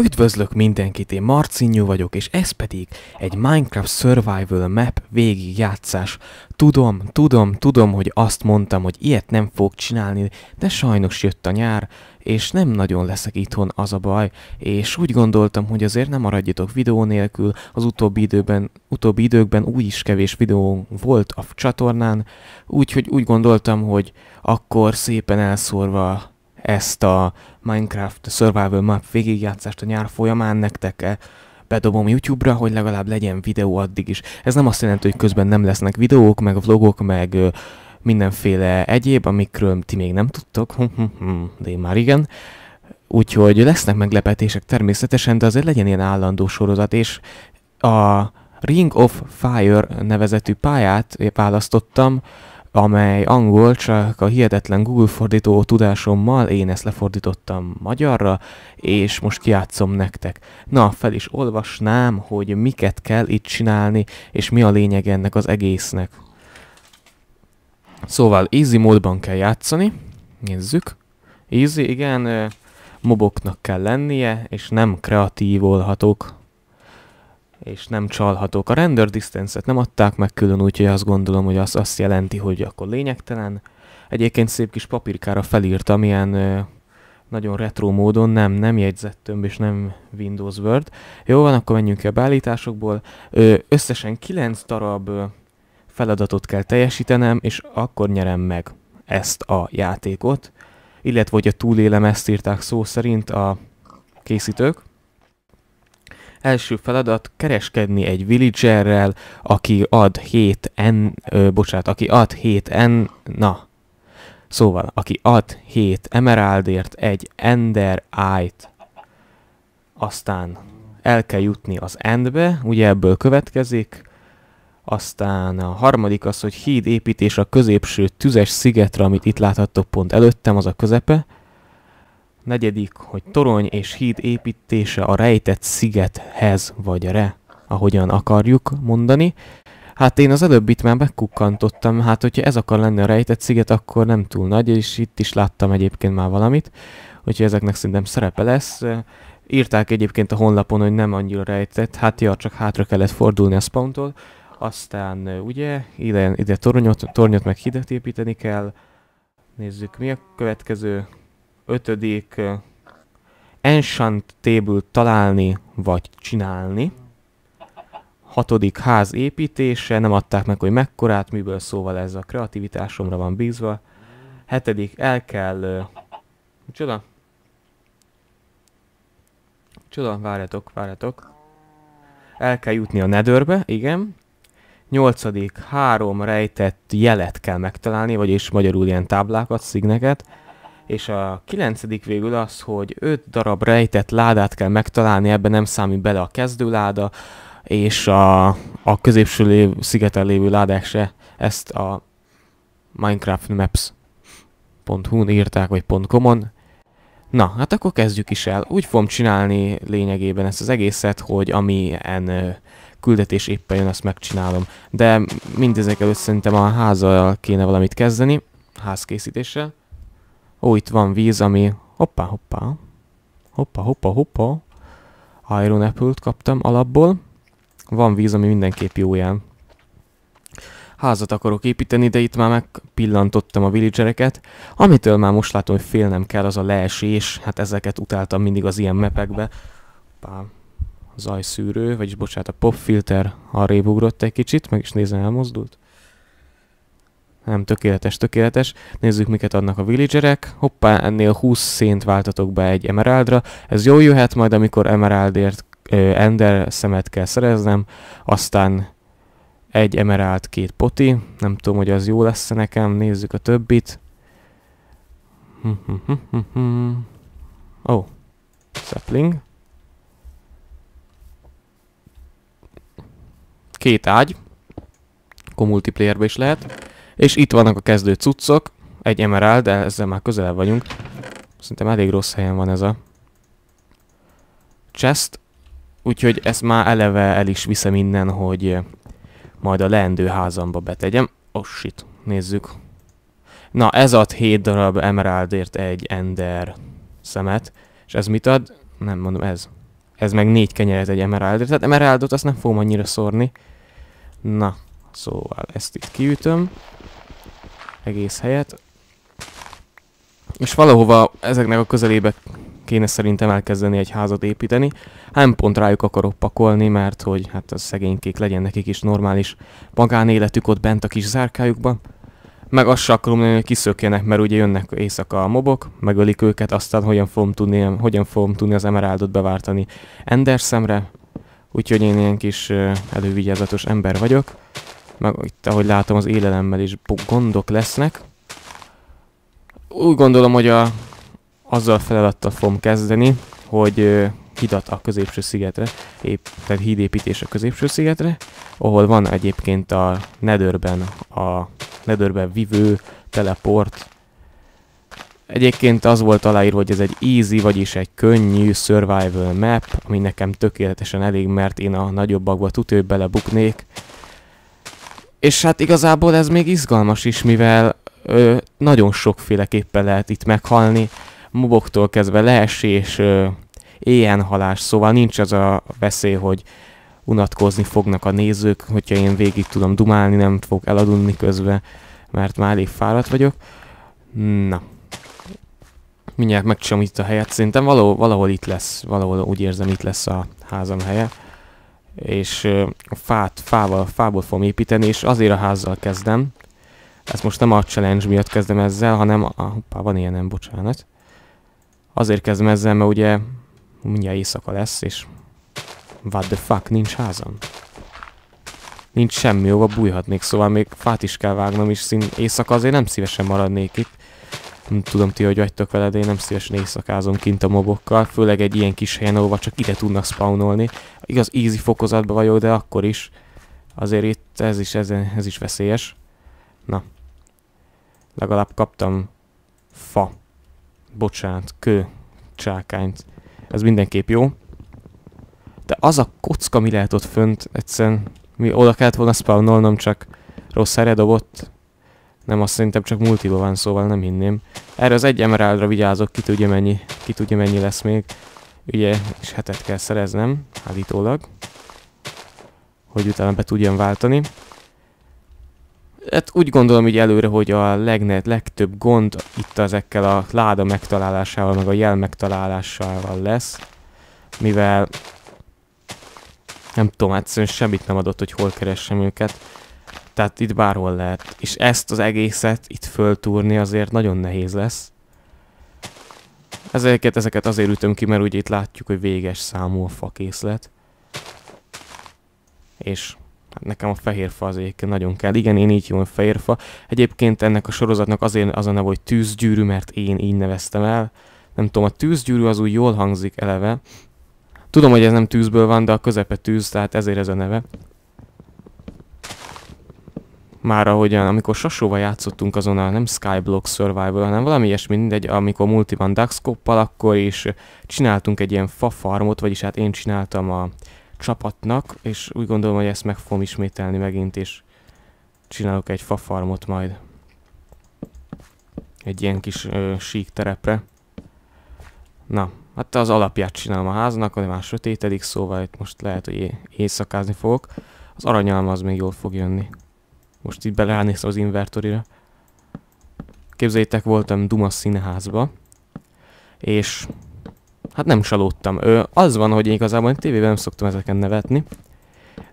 Üdvözlök mindenkit, én Marcinyú vagyok, és ez pedig egy Minecraft Survival Map végigjátszás. Tudom, tudom, tudom, hogy azt mondtam, hogy ilyet nem fog csinálni, de sajnos jött a nyár, és nem nagyon leszek itthon, az a baj, és úgy gondoltam, hogy azért nem maradjatok videó nélkül, az utóbbi időben, utóbbi időkben úgy is kevés videó volt a csatornán, úgyhogy úgy gondoltam, hogy akkor szépen elszórva ezt a Minecraft Survival Map végigjátszást a nyár folyamán nektek eh, bedobom YouTube-ra, hogy legalább legyen videó addig is. Ez nem azt jelenti, hogy közben nem lesznek videók, meg vlogok, meg ö, mindenféle egyéb, amikről ti még nem tudtok, hm, hm, hm, de én már igen. Úgyhogy lesznek meglepetések természetesen, de azért legyen ilyen állandó sorozat, és a Ring of Fire nevezetű pályát választottam, amely angol, csak a hihetetlen Google fordító tudásommal én ezt lefordítottam magyarra, és most kiátszom nektek. Na, fel is olvasnám, hogy miket kell itt csinálni, és mi a lényeg ennek az egésznek. Szóval easy módban kell játszani, nézzük. Easy, igen, moboknak kell lennie, és nem olhatok és nem csalhatók. A render distance-et nem adták meg külön, úgyhogy azt gondolom, hogy az azt jelenti, hogy akkor lényegtelen. Egyébként szép kis papírkára felírtam, ilyen ö, nagyon retro módon, nem, nem jegyzett tömb és nem Windows Word. Jó van, akkor menjünk ki a beállításokból. Ö, összesen 9 darab ö, feladatot kell teljesítenem, és akkor nyerem meg ezt a játékot. Illetve, hogy a túlélem, ezt írták szó szerint a készítők. Első feladat kereskedni egy villagerrel, aki ad 7 en, ö, bocsánat, aki ad 7 en, na, Szóval, aki ad 7 emeraldért egy Ender Eye-t, aztán el kell jutni az Endbe, ugye ebből következik, aztán a harmadik az, hogy híd építés a középső tüzes szigetre, amit itt láthattok pont előttem, az a közepe, Negyedik, hogy torony és híd építése a rejtett szigethez vagy re, ahogyan akarjuk mondani. Hát én az előbb itt már megkukkantottam, hát hogyha ez akar lenni a rejtett sziget, akkor nem túl nagy, és itt is láttam egyébként már valamit, hogyha ezeknek szerintem szerepe lesz. Írták egyébként a honlapon, hogy nem annyira rejtett, hát ja, csak hátra kellett fordulni a spawntól. Aztán ugye ide, ide tornyot, tornyot meg hidet építeni kell. Nézzük mi a következő ötödik Enchant Table találni vagy csinálni. Hatodik ház építése, nem adták meg, hogy mekkorát, miből szóval ez a kreativitásomra van bízva. Hetedik, el kell... Csoda? Csoda, várjatok, várjatok. El kell jutni a nedörbe, igen. Nyolcadik, három rejtett jelet kell megtalálni, vagyis magyarul ilyen táblákat, szigneket és a kilencedik végül az, hogy öt darab rejtett ládát kell megtalálni, ebben nem számít bele a kezdőláda, és a, a középső lév, szigeten lévő ládák se, ezt a Minecraft n írták, vagy .com-on. Na, hát akkor kezdjük is el. Úgy fogom csinálni lényegében ezt az egészet, hogy amilyen en küldetés éppen jön, azt megcsinálom. De mindezek előtt szerintem a házzal kéne valamit kezdeni, házkészítéssel. Ó, itt van víz, ami... Hoppá, hoppá. Hoppa, hoppa, hoppa. Iron Apple-t kaptam alapból. Van víz, ami mindenképp jó jel. Házat akarok építeni, de itt már megpillantottam a villagereket. Amitől már most látom, hogy félnem kell, az a leesés. Hát ezeket utáltam mindig az ilyen mepekbe. Hoppá. Zajszűrő, vagyis bocsánat, a popfilter arrébb ugrott egy kicsit, meg is nézem elmozdult nem tökéletes, tökéletes. Nézzük, miket adnak a villagerek. Hoppá, ennél 20 szént váltatok be egy emeraldra. Ez jó jöhet majd, amikor emeraldért ö, ender szemet kell szereznem. Aztán egy emerald, két poti. Nem tudom, hogy az jó lesz -e nekem. Nézzük a többit. Hm, hm, hm, Ó, oh. sapling. Két ágy. Akkor multiplayerbe is lehet. És itt vannak a kezdő cuccok. Egy emerald, de ezzel már közelebb vagyunk. Szerintem elég rossz helyen van ez a chest. Úgyhogy ezt már eleve el is viszem innen, hogy majd a leendő házamba betegyem. Oh shit, nézzük. Na, ez ad 7 darab emeraldért egy ender szemet. És ez mit ad? Nem mondom, ez. Ez meg négy kenyeret egy emeraldért. Tehát emeraldot azt nem fogom annyira szórni. Na, Szóval ezt itt kiütöm. Egész helyet. És valahova ezeknek a közelébe kéne szerintem elkezdeni egy házat építeni. Nem pont rájuk akarok pakolni, mert hogy hát az szegénykék legyen nekik is normális magánéletük ott bent a kis zárkájukban. Meg azt se akarom hogy kiszökjenek, mert ugye jönnek éjszaka a mobok, megölik őket, aztán hogyan fogom tudni, hogyan fogom tudni az emeráldot bevártani Enderszemre. Úgyhogy én ilyen kis elővigyázatos ember vagyok. Meg itt, ahogy látom, az élelemmel is gondok lesznek. Úgy gondolom, hogy a, azzal feladattal fogom kezdeni, hogy ö, hidat a középső szigetre, épp, tehát hídépítés a középső szigetre, ahol van egyébként a nedörben, a nedörben vivő teleport. Egyébként az volt aláírva, hogy ez egy easy, vagyis egy könnyű survival map, ami nekem tökéletesen elég, mert én a nagyobbakba tutőbb belebuknék, és hát igazából ez még izgalmas is, mivel ö, nagyon sokféleképpen lehet itt meghalni. Moboktól kezdve leesés, ö, éjjenhalás, szóval nincs az a veszély, hogy unatkozni fognak a nézők, hogyha én végig tudom dumálni, nem fog eladunni közben, mert már elég fáradt vagyok. Na. Mindjárt megcsinom itt a helyet, szerintem valahol, valahol itt lesz, valahol úgy érzem itt lesz a házam helye és fát, fával, fából fogom építeni, és azért a házzal kezdem. Ezt most nem a challenge miatt kezdem ezzel, hanem, a, hoppá, van ilyen, nem, bocsánat. Azért kezdem ezzel, mert ugye mindjárt éjszaka lesz, és what the fuck, nincs házam. Nincs semmi, hova bújhatnék, szóval még fát is kell vágnom, és szín éjszaka azért nem szívesen maradnék itt. Nem tudom ti, hogy vagytok veled, én nem szívesen éjszakázom kint a mobokkal, főleg egy ilyen kis helyen, ahova csak ide tudnak spawnolni. Igaz, easy fokozatban vagyok, de akkor is azért itt ez is, ez, ez is veszélyes. Na. Legalább kaptam fa. Bocsánat, kő, csákányt. Ez mindenképp jó. De az a kocka mi lehet ott fönt, egyszerűen mi oda kellett volna spawnolnom, csak rossz helyre dobott. Nem, azt szerintem csak multiba van, szóval nem hinném. Erre az egy emeraldra vigyázok, ki tudja mennyi, ki tudja mennyi lesz még ugye, és hetet kell szereznem, állítólag, hogy utána be tudjam váltani. Hát úgy gondolom így előre, hogy a legnehet, legtöbb gond itt ezekkel a láda megtalálásával, meg a jel megtalálásával lesz, mivel nem tudom, egyszerűen semmit nem adott, hogy hol keressem őket. Tehát itt bárhol lehet. És ezt az egészet itt föltúrni azért nagyon nehéz lesz. Ezeket, ezeket azért ütöm ki, mert ugye itt látjuk, hogy véges számú a fakészlet. És hát nekem a fehér fa az egyébként nagyon kell. Igen, én így jól fehér fa. Egyébként ennek a sorozatnak azért az a neve, hogy tűzgyűrű, mert én így neveztem el. Nem tudom, a tűzgyűrű az úgy jól hangzik eleve. Tudom, hogy ez nem tűzből van, de a közepe tűz, tehát ezért ez a neve már ahogyan, amikor Sasóval játszottunk azon a nem Skyblock Survival, hanem valami ilyesmi, mindegy, amikor multiban Daxcoppal, akkor is csináltunk egy ilyen farmot, vagyis hát én csináltam a csapatnak, és úgy gondolom, hogy ezt meg fogom ismételni megint, és csinálok egy farmot majd. Egy ilyen kis ö, sík terepre. Na, hát az alapját csinálom a háznak, de már sötétedik, szóval itt most lehet, hogy éjszakázni fogok. Az aranyalma az még jól fog jönni. Most így beleállnéztem az invertorira. Képzeljétek, voltam Dumas színházba, és hát nem csalódtam. Ö, az van, hogy én igazából tévében nem szoktam ezeken nevetni,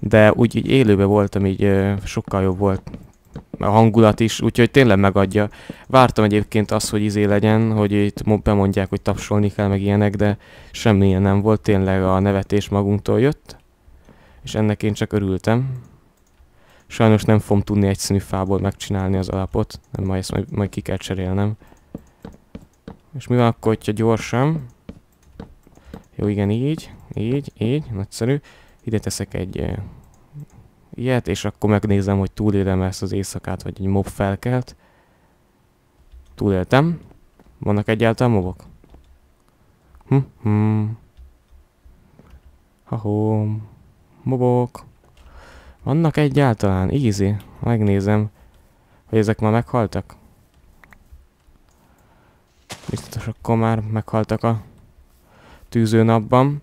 de úgy így élőben voltam, így ö, sokkal jobb volt a hangulat is, úgyhogy tényleg megadja. Vártam egyébként azt, hogy izé legyen, hogy itt bemondják, hogy tapsolni kell, meg ilyenek, de semmilyen nem volt, tényleg a nevetés magunktól jött, és ennek én csak örültem. Sajnos nem fogom tudni egyszínű fából megcsinálni az alapot, mert majd ezt majd, majd ki kell cserélnem. És mi van akkor, hogyha gyorsan? Jó, igen, így, így, így, nagyszerű. Ide teszek egy ilyet, és akkor megnézem, hogy túlélem ezt az éjszakát, vagy egy mob felkelt. Túléltem. Vannak egyáltalán mobok? Hm, hm. Ha-hó, Mobok. Vannak egyáltalán? Easy. Megnézem, hogy ezek már meghaltak. Biztos akkor már meghaltak a tűző napban.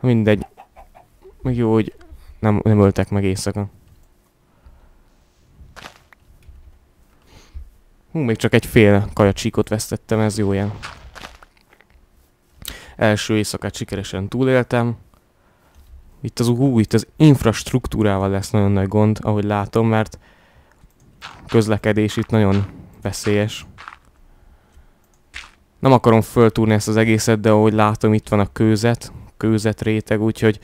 Mindegy. Meg jó, hogy nem, nem öltek meg éjszaka. Hú, még csak egy fél kajacsíkot vesztettem, ez jó jel. Első éjszakát sikeresen túléltem itt az ú, itt az infrastruktúrával lesz nagyon nagy gond, ahogy látom, mert közlekedés itt nagyon veszélyes. Nem akarom föltúrni ezt az egészet, de ahogy látom, itt van a kőzet, kőzet réteg, úgyhogy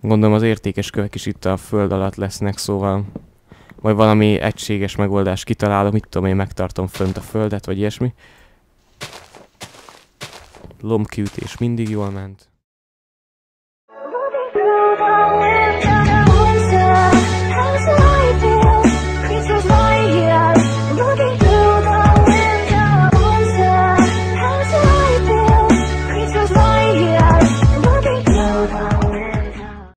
gondolom az értékes kövek is itt a föld alatt lesznek, szóval vagy valami egységes megoldás kitalálom mit tudom én, megtartom fönt a földet, vagy ilyesmi. Lomkiütés mindig jól ment.